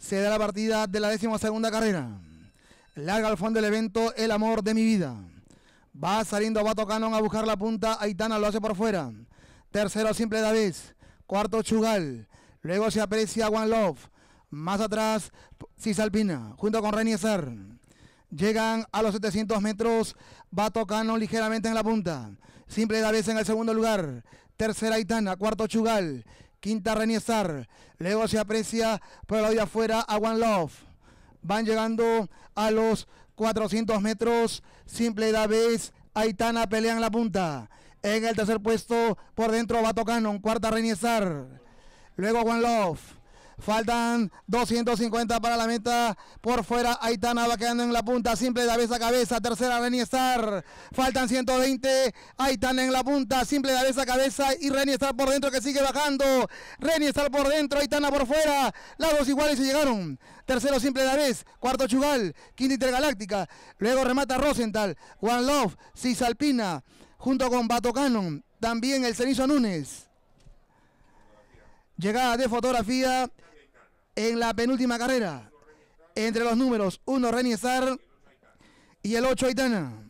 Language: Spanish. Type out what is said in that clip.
se da la partida de la décima segunda carrera. Larga al fondo del evento El amor de mi vida. Va saliendo Bato Cano a buscar la punta. Aitana lo hace por fuera. Tercero Simple David. Cuarto Chugal. Luego se aprecia One Love. Más atrás Cisalpina. Junto con Reni Llegan a los 700 metros. Bato Canon ligeramente en la punta. Simple David en el segundo lugar. Tercera Aitana. Cuarto Chugal. Quinta Reniezar. Luego se aprecia por la afuera a One Love. Van llegando a los 400 metros. Simple vez. Aitana pelean la punta. En el tercer puesto, por dentro, va Bato Cannon. Cuarta, Reniezar. Luego, One Love. Faltan 250 para la meta. Por fuera, Aitana va quedando en la punta. Simple de cabeza a cabeza. Tercera, Reni Star. Faltan 120. Aitana en la punta. Simple de cabeza a cabeza. Y Reni Star por dentro que sigue bajando. Reni Star por dentro. Aitana por fuera. lados iguales y llegaron. Tercero, Simple de vez. Cuarto, Chugal. Quinta, Intergaláctica. Luego remata Rosenthal. One Love. Cisalpina. Junto con Bato Cannon. También el Cenizo Núñez. Llegada de fotografía en la penúltima carrera. Entre los números 1 Reniezar y el 8 Aitana.